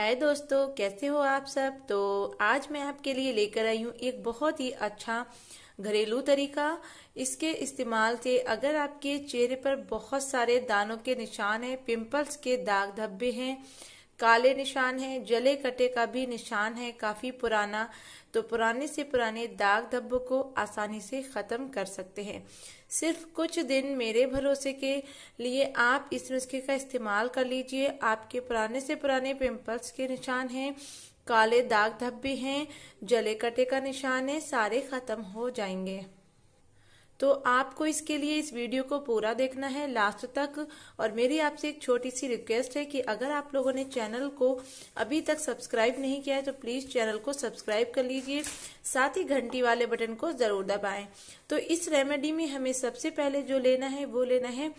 है दोस्तों कैसे हो आप सब तो आज मैं आपके लिए लेकर आई हूँ एक बहुत ही अच्छा घरेलू तरीका इसके इस्तेमाल से अगर आपके चेहरे पर बहुत सारे दानों के निशान हैं पिंपल्स के दाग धब्बे हैं काले निशान है जले कटे का भी निशान है काफ़ी पुराना तो पुराने से पुराने दाग धब्बों को आसानी से ख़त्म कर सकते हैं सिर्फ कुछ दिन मेरे भरोसे के लिए आप इस नुस्खे का इस्तेमाल कर लीजिए आपके पुराने से पुराने पिंपल्स के निशान हैं काले दाग धब्बे हैं जले कटे का निशान है सारे ख़त्म हो जाएंगे तो आपको इसके लिए इस वीडियो को पूरा देखना है लास्ट तक और मेरी आपसे एक छोटी सी रिक्वेस्ट है कि अगर आप लोगों ने चैनल को अभी तक सब्सक्राइब नहीं किया है तो प्लीज चैनल को सब्सक्राइब कर लीजिए साथ ही घंटी वाले बटन को जरूर दबाएं तो इस रेमेडी में हमें सबसे पहले जो लेना है वो लेना है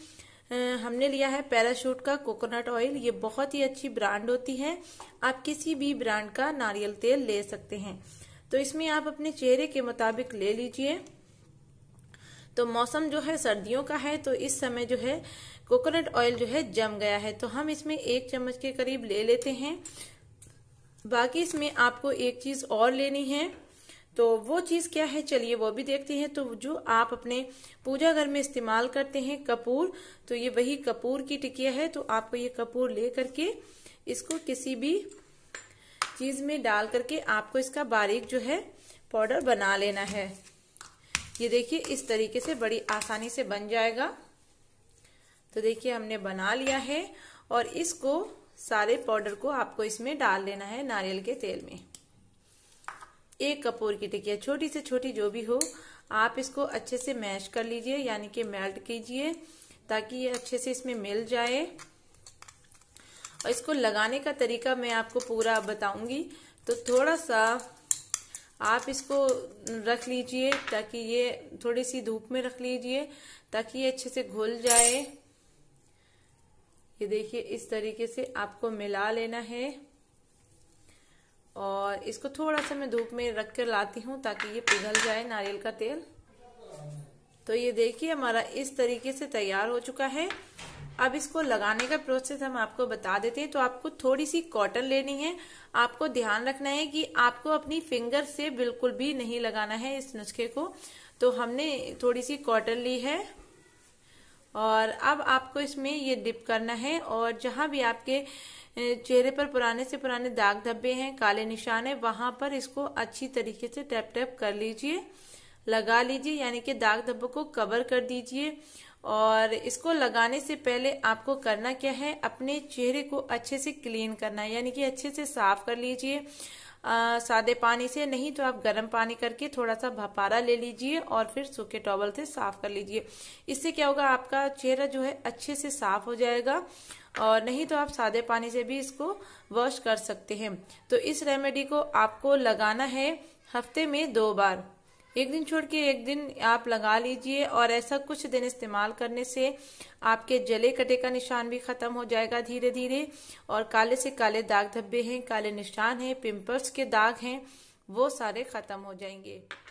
हमने लिया है पैराशूट का कोकोनट ऑयल ये बहुत ही अच्छी ब्रांड होती है आप किसी भी ब्रांड का नारियल तेल ले सकते हैं तो इसमें आप अपने चेहरे के मुताबिक ले लीजिए तो मौसम जो है सर्दियों का है तो इस समय जो है कोकोनट ऑयल जो है जम गया है तो हम इसमें एक चम्मच के करीब ले लेते हैं बाकी इसमें आपको एक चीज़ और लेनी है तो वो चीज़ क्या है चलिए वो भी देखते हैं तो जो आप अपने पूजा घर में इस्तेमाल करते हैं कपूर तो ये वही कपूर की टिकिया है तो आपको ये कपूर ले करके इसको किसी भी चीज़ में डाल करके आपको इसका बारीक जो है पाउडर बना लेना है ये देखिए इस तरीके से बड़ी आसानी से बन जाएगा तो देखिए हमने बना लिया है और इसको सारे पाउडर को आपको इसमें डाल देना है नारियल के तेल में एक कपूर की टिकिया छोटी से छोटी जो भी हो आप इसको अच्छे से मैश कर लीजिए यानी कि मेल्ट कीजिए ताकि ये अच्छे से इसमें मिल जाए और इसको लगाने का तरीका मैं आपको पूरा बताऊंगी तो थोड़ा सा आप इसको रख लीजिए ताकि ये थोड़ी सी धूप में रख लीजिए ताकि ये अच्छे से घुल जाए ये देखिए इस तरीके से आपको मिला लेना है और इसको थोड़ा सा मैं धूप में रख कर लाती हूँ ताकि ये पिघल जाए नारियल का तेल तो ये देखिए हमारा इस तरीके से तैयार हो चुका है अब इसको लगाने का प्रोसेस हम आपको बता देते हैं तो आपको थोड़ी सी कॉटन लेनी है आपको ध्यान रखना है कि आपको अपनी फिंगर से बिल्कुल भी नहीं लगाना है इस नुस्खे को तो हमने थोड़ी सी कॉटन ली है और अब आपको इसमें ये डिप करना है और जहां भी आपके चेहरे पर पुराने से पुराने दाग धब्बे हैं काले निशान है वहां पर इसको अच्छी तरीके से टैप टैप कर लीजिए लगा लीजिए यानी कि दाग धब्बों को कवर कर दीजिए और इसको लगाने से पहले आपको करना क्या है अपने चेहरे को अच्छे से क्लीन करना है यानी कि अच्छे से साफ कर लीजिए सादे पानी से नहीं तो आप गर्म पानी करके थोड़ा सा भपारा ले लीजिए और फिर सूखे टॉवल से साफ कर लीजिए इससे क्या होगा आपका चेहरा जो है अच्छे से साफ हो जाएगा और नहीं तो आप सादे पानी से भी इसको वॉश कर सकते हैं तो इस रेमेडी को आपको लगाना है हफ्ते में दो बार एक दिन छोड़ के एक दिन आप लगा लीजिए और ऐसा कुछ दिन इस्तेमाल करने से आपके जले कटे का निशान भी खत्म हो जाएगा धीरे धीरे और काले से काले दाग धब्बे हैं काले निशान हैं पिंपल्स के दाग हैं वो सारे खत्म हो जाएंगे